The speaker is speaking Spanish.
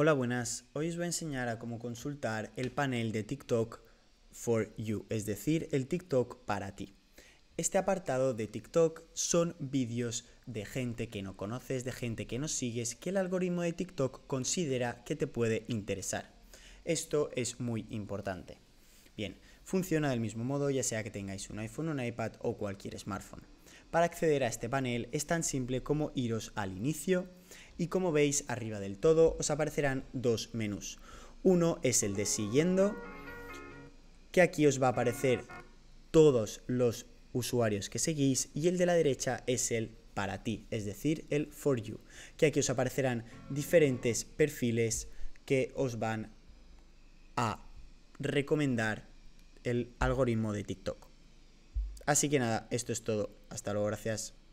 Hola, buenas. Hoy os voy a enseñar a cómo consultar el panel de TikTok for you, es decir, el TikTok para ti. Este apartado de TikTok son vídeos de gente que no conoces, de gente que no sigues, que el algoritmo de TikTok considera que te puede interesar. Esto es muy importante. Bien, funciona del mismo modo ya sea que tengáis un iPhone, un iPad o cualquier smartphone. Para acceder a este panel es tan simple como iros al inicio y como veis arriba del todo os aparecerán dos menús. Uno es el de siguiendo, que aquí os va a aparecer todos los usuarios que seguís y el de la derecha es el para ti, es decir, el for you, que aquí os aparecerán diferentes perfiles que os van a recomendar el algoritmo de TikTok. Así que nada, esto es todo. Hasta luego, gracias.